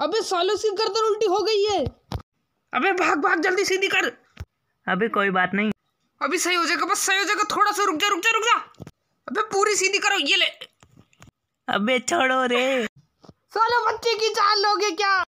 अबे सालों से गर्दन उल्टी हो गई है अबे भाग भाग जल्दी सीधी कर अबे कोई बात नहीं अभी सही हो जाएगा बस सही हो जाएगा थोड़ा सा रुक जा रुक जा रुक जा अबे पूरी सीधी करो ये ले अबे छोड़ो रे सालों बच्चे की जान लोगे क्या